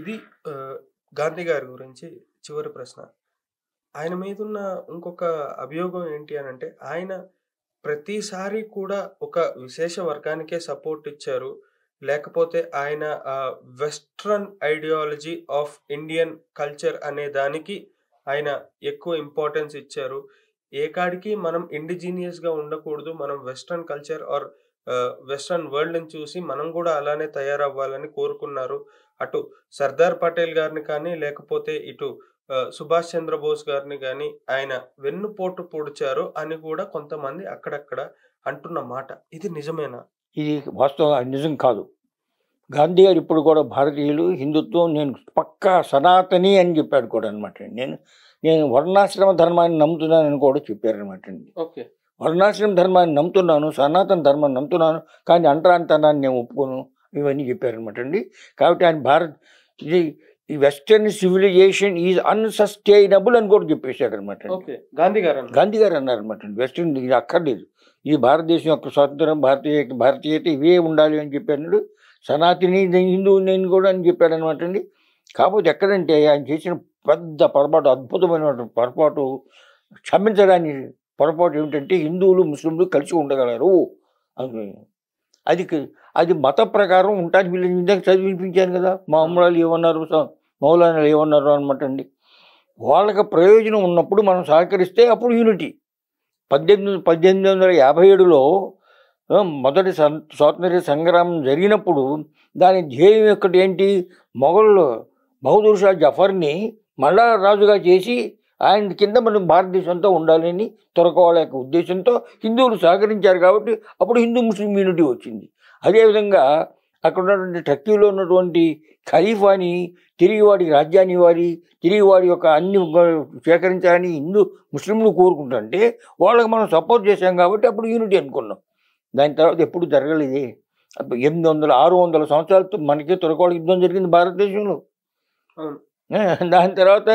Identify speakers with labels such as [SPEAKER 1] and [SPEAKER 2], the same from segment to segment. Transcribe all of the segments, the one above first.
[SPEAKER 1] ఇది గాంధీ గారి గురించి చివరి ప్రశ్న ఆయన మీద ఉన్న ఇంకొక అభియోగం ఏంటి అని అంటే ఆయన ప్రతిసారి కూడా ఒక విశేష వర్గానికే సపోర్ట్ ఇచ్చారు లేకపోతే ఆయన western ideology of Indian culture అనే దానికి ఆయన ఎక్కువ ఇంపార్టెన్స్ ఇచ్చారు ఏ కాడికి మనం ఇండిజీనియస్గా ఉండకూడదు మనం వెస్ట్రన్ కల్చర్ ఆర్ వెస్ట్రన్ వరల్డ్ని చూసి మనం కూడా అలానే తయారవ్వాలని కోరుకున్నారు అటు సర్దార్ పటేల్ గారిని కానీ లేకపోతే ఇటు సుభాష్ చంద్రబోస్ గారిని కానీ ఆయన వెన్నుపోటు పొడిచారు అని కూడా కొంతమంది అక్కడక్కడ అంటున్న మాట ఇది నిజమేనా
[SPEAKER 2] ఇది వాస్తవం నిజం కాదు గాంధీ గారు ఇప్పుడు కూడా భారతీయులు హిందుత్వం నేను పక్కా సనాతని అని చెప్పాడు కూడా అనమాట నేను నేను వర్ణాశ్రమ ధర్మాన్ని నమ్ముతున్నానని కూడా చెప్పారనమాట అండి ఓకే వర్ణాశ్రమ ధర్మాన్ని నమ్ముతున్నాను సనాతన ధర్మాన్ని నమ్ముతున్నాను కానీ అంటరాంతనాన్ని నేను ఒప్పుకోను ఇవన్నీ చెప్పారనమాట అండి కాబట్టి ఆయన భారత్ ఇది ఈ వెస్టర్న్ సివిలైజేషన్ ఈజ్ అన్సస్టైనబుల్ అని కూడా చెప్పేశాడు అనమాట గాంధీ గారు గాంధీ గారు అన్నారు అనమాట వెస్టర్న్ ఇది అక్కర్లేదు ఈ భారతదేశం యొక్క స్వాతంత్రం భారతీయ భారతీయత ఇవే ఉండాలి అని చెప్పాడు సనాతిని హిందువు నేను కూడా అని చెప్పాడు అనమాట అండి కాకపోతే ఎక్కడంటే ఆయన చేసిన పెద్ద పొరపాటు అద్భుతమైన పొరపాటు క్షమించడానికి పొరపాటు ఏమిటంటే హిందువులు ముస్లింలు కలిసి ఉండగలరు అని అది అది మత ప్రకారం ఉంటాది వీళ్ళని ఇందాక చదివి వినిపించాను కదా మా అమ్మరాలు ఏమన్నారు మౌలానాలు ఏమన్నారు అనమాట అండి వాళ్ళకి ప్రయోజనం ఉన్నప్పుడు మనం సహకరిస్తే అప్పుడు యూనిటీ పద్దెనిమిది పద్దెనిమిది వందల యాభై ఏడులో మొదటి స్వాతంత్ర్య సంగ్రామం జరిగినప్పుడు దాని ధ్యేయం ఒకటి ఏంటి మొఘలు బహదూర్ షా జఫర్ని మళ్ళా రాజుగా చేసి ఆయన కింద మనం భారతదేశంతో ఉండాలని తొరకోవాల యొక్క ఉద్దేశంతో హిందువులు సహకరించారు కాబట్టి అప్పుడు హిందూ ముస్లిం యూనిటీ వచ్చింది అదేవిధంగా అక్కడ ఉన్నటువంటి టర్కీలో ఉన్నటువంటి ఖలీఫాని తిరిగి వాడి రాజ్యాన్ని వారి తిరిగి వాడి యొక్క అన్ని సేకరించాలని హిందూ ముస్లింలు కోరుకుంటుంటే వాళ్ళకి మనం సపోర్ట్ చేశాం కాబట్టి అప్పుడు యూనిటీ అనుకున్నాం దాని తర్వాత ఎప్పుడు జరగలేదు ఎనిమిది వందల ఆరు వందల సంవత్సరాలతో మనకే తొరకోళ్ళ యుద్ధం జరిగింది భారతదేశంలో దాని తర్వాత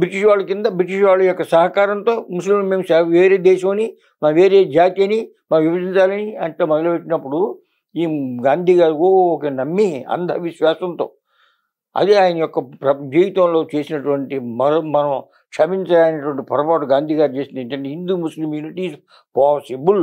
[SPEAKER 2] బ్రిటిష్ వాళ్ళ కింద బ్రిటిష్ వాళ్ళ యొక్క సహకారంతో ముస్లింలు మేము వేరే దేశమని మా వేరే జాతి అని మా విభజించాలని అంటే మొదలుపెట్టినప్పుడు ఈ గాంధీ గారు ఒక నమ్మి అంధవిశ్వాసంతో అది ఆయన యొక్క జీవితంలో చేసినటువంటి మరో మనం క్షమించలేనటువంటి పొరపాటు గాంధీ గారు చేసిన ఏంటంటే హిందూ ముస్లిం యూనిటీ పాసిబుల్